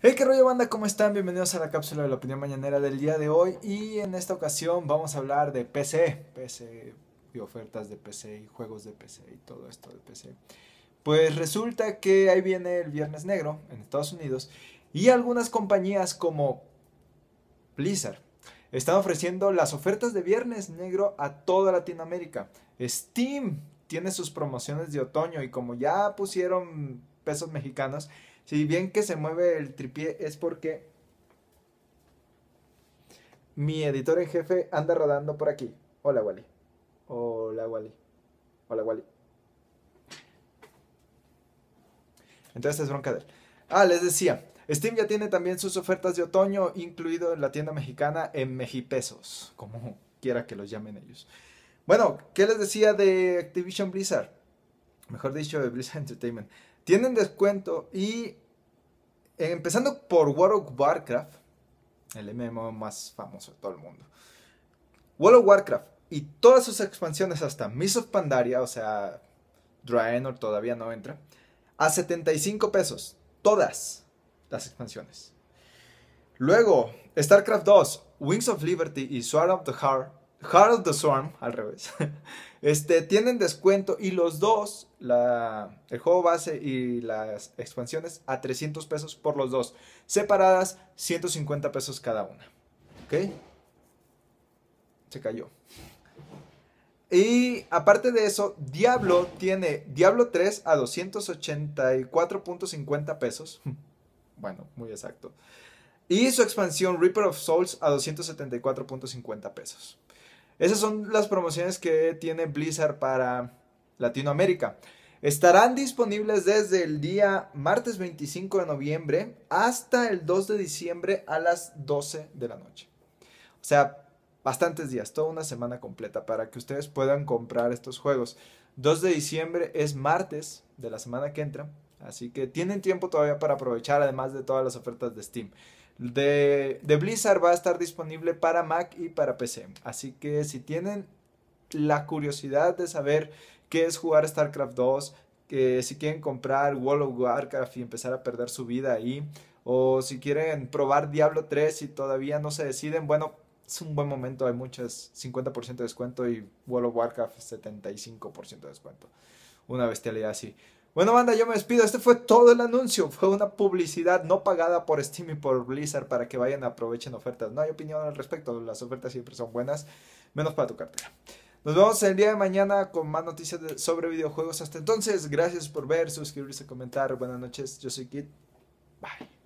Hey, qué rollo banda, ¿cómo están? Bienvenidos a la cápsula de la opinión mañanera del día de hoy y en esta ocasión vamos a hablar de PC, PC y ofertas de PC y juegos de PC y todo esto de PC. Pues resulta que ahí viene el Viernes Negro en Estados Unidos y algunas compañías como Blizzard están ofreciendo las ofertas de Viernes Negro a toda Latinoamérica. Steam tiene sus promociones de otoño y como ya pusieron pesos mexicanos, si bien que se mueve el tripié es porque mi editor en jefe anda rodando por aquí. Hola, Wally. Hola, Wally. Hola, Wally. Entonces es bronca de él. Ah, les decía, Steam ya tiene también sus ofertas de otoño, incluido en la tienda mexicana en pesos, como quiera que los llamen ellos. Bueno, ¿qué les decía de Activision Blizzard? mejor dicho, de Blizzard Entertainment, tienen descuento y eh, empezando por World of Warcraft, el MMO más famoso de todo el mundo. World of Warcraft y todas sus expansiones hasta Mists of Pandaria, o sea, Draenor todavía no entra, a 75 pesos. Todas las expansiones. Luego, StarCraft 2, Wings of Liberty y Sword of the Heart Heart of the Swarm, al revés, este, tienen descuento y los dos, la, el juego base y las expansiones, a 300 pesos por los dos. Separadas, 150 pesos cada una. ¿Ok? Se cayó. Y aparte de eso, Diablo tiene Diablo 3 a 284.50 pesos. bueno, muy exacto. Y su expansión Reaper of Souls a 274.50 pesos. Esas son las promociones que tiene Blizzard para Latinoamérica. Estarán disponibles desde el día martes 25 de noviembre hasta el 2 de diciembre a las 12 de la noche. O sea, bastantes días, toda una semana completa para que ustedes puedan comprar estos juegos. 2 de diciembre es martes de la semana que entra Así que tienen tiempo todavía para aprovechar, además de todas las ofertas de Steam. De, Blizzard va a estar disponible para Mac y para PC. Así que si tienen la curiosidad de saber qué es jugar StarCraft 2, que si quieren comprar World of Warcraft y empezar a perder su vida ahí, o si quieren probar Diablo 3 y todavía no se deciden, bueno, es un buen momento, hay muchas, 50% de descuento y World of Warcraft 75% de descuento. Una bestialidad así. Bueno, banda, yo me despido. Este fue todo el anuncio. Fue una publicidad no pagada por Steam y por Blizzard para que vayan, a aprovechen ofertas. No hay opinión al respecto. Las ofertas siempre son buenas, menos para tu cartera. Nos vemos el día de mañana con más noticias sobre videojuegos. Hasta entonces, gracias por ver, suscribirse, comentar. Buenas noches, yo soy Kit. Bye.